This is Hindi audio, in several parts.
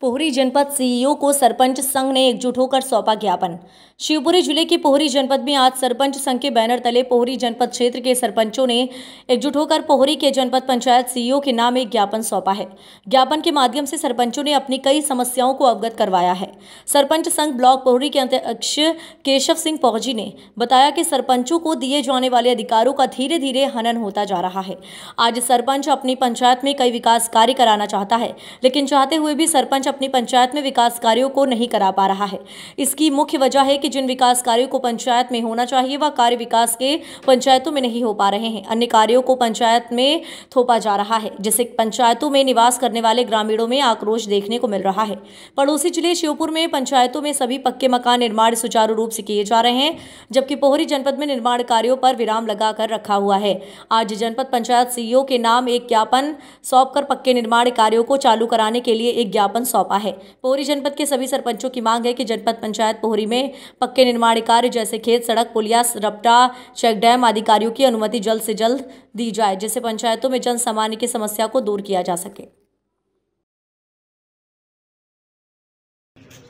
पोहरी जनपद सीईओ को सरपंच संघ ने एकजुट होकर सौंपा ज्ञापन शिवपुरी जिले के पोहरी जनपद में आज सरपंच संघ के बैनर तले पोहरी जनपद क्षेत्र के सरपंचों ने एकजुट होकर पोहरी के जनपद पंचायत सीईओ के नाम एक ज्ञापन सौंपा है ज्ञापन के माध्यम से सरपंचों ने अपनी कई समस्याओं को अवगत करवाया है सरपंच संघ ब्लॉक पोहरी के अध्यक्ष केशव सिंह पौजी ने बताया कि सरपंचों को दिए जाने वाले अधिकारों का धीरे धीरे हनन होता जा रहा है आज सरपंच अपनी पंचायत में कई विकास कार्य कराना चाहता है लेकिन चाहते हुए भी सरपंच अपनी पंचायत में विकास कार्यों को नहीं करा पा रहा है इसकी मुख्य वजह है कि जिन विकास कार्यों को पंचायत में होना चाहिए वह कार्य विकास के पंचायतों में नहीं हो पा रहे हैं अन्य कार्यों को पंचायत में थोपा जा रहा है जिससे पंचायतों में निवास करने वाले ग्रामीणों में आक्रोश देखने को मिल रहा है पड़ोसी जिले श्योपुर में पंचायतों में सभी पक्के मकान निर्माण सुचारू रूप से किए जा रहे हैं जबकि पोहरी जनपद में निर्माण कार्यों पर विराम लगाकर रखा हुआ है आज जनपद पंचायत सीईओ के नाम एक ज्ञापन सौंप कर पक्के निर्माण कार्यों को चालू कराने के लिए एक ज्ञापन सौंप सौंपा है पोहरी जनपद के सभी सरपंचों की मांग है कि जनपद पंचायत पोहरी में पक्के निर्माण कार्य जैसे खेत सड़क पुलिया रपटा चेक डैम आदि कार्यों की अनुमति जल्द से जल्द दी जाए जिससे पंचायतों में जन सामान्य की समस्या को दूर किया जा सके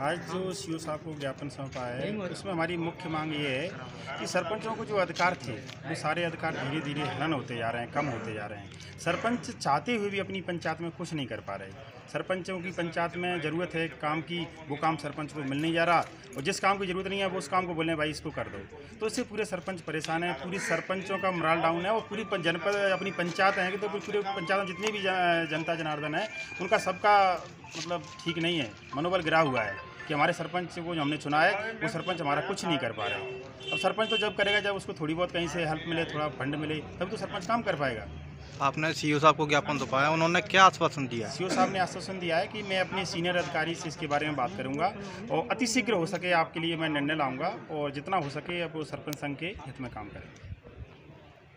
आज जो सी साहब को ज्ञापन सौंपा है उसमें हमारी मुख्य मांग ये है कि सरपंचों को जो अधिकार थे वो सारे अधिकार धीरे धीरे हनन होते जा रहे हैं कम होते जा रहे हैं सरपंच चाहते हुए भी अपनी पंचायत में कुछ नहीं कर पा रहे सरपंचों की पंचायत में ज़रूरत है काम की वो काम सरपंच को मिल नहीं जा रहा और जिस काम की ज़रूरत नहीं है वो उस काम को बोलें भाई इसको कर दो तो इससे पूरे सरपंच परेशान है पूरी सरपंचों का मराल डाउन है और पूरी जनपद अपनी पंचायत है कि तो पूरे पंचायत में जितनी भी जनता जनार्दन है उनका सबका मतलब ठीक नहीं है मनोबल गिरा हुआ है कि हमारे सरपंच को जो हमने चुना है वो सरपंच हमारा कुछ नहीं कर पा रहा है अब सरपंच तो जब करेगा जब उसको थोड़ी बहुत कहीं से हेल्प मिले थोड़ा फंड मिले तभी तो सरपंच काम कर पाएगा आपने सीईओ e साहब को ज्ञापन तो पाया उन्होंने क्या आश्वासन दिया सीईओ e साहब ने आश्वासन दिया है कि मैं अपने सीनियर अधिकारी से इसके बारे में बात करूंगा और अतिशीघ्र हो सके आपके लिए मैं निर्णय लाऊंगा और जितना हो सके अब सरपंच संघ के हित में काम करेंगे